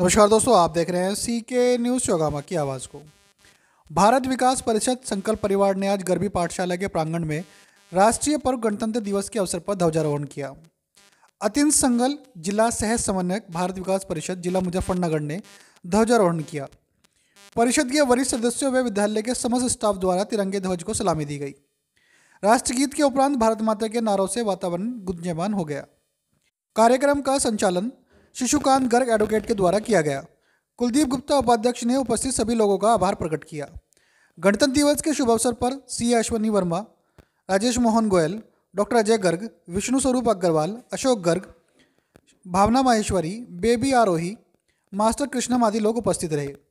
नमस्कार दोस्तों आप देख रहे हैं सी के न्यूज़ चौगामा की आवाज़ को भारत विकास परिषद संकल्प परिवार ने आज गर्भी पाठशाला के प्रांगण में राष्ट्रीय पर्व गणतंत्र दिवस के अवसर पर ध्वजारोहण किया अतिन संगल जिला सह समन्वयक भारत विकास परिषद जिला मुजफ्फरनगर ने ध्वजारोहण किया परिषद के वरिष्ठ सदस्यों व विद्यालय के समस्त स्टाफ द्वारा तिरंगे ध्वज को सलामी दी गई राष्ट्रगीत के उपरांत भारत माता के नारों से वातावरण गुंजमान हो गया कार्यक्रम का संचालन शिशुकांत गर्ग एडवोकेट के द्वारा किया गया कुलदीप गुप्ता उपाध्यक्ष ने उपस्थित सभी लोगों का आभार प्रकट किया गणतंत्र दिवस के शुभ अवसर पर सी Ashwani Verma Rajesh Mohan Goyal doctor Ajay Garg Vishnu Swaroop Agarwal Ashok Garg Bhawna Maheshwari baby Aarohi master Krishnam आदि लोग उपस्थित रहे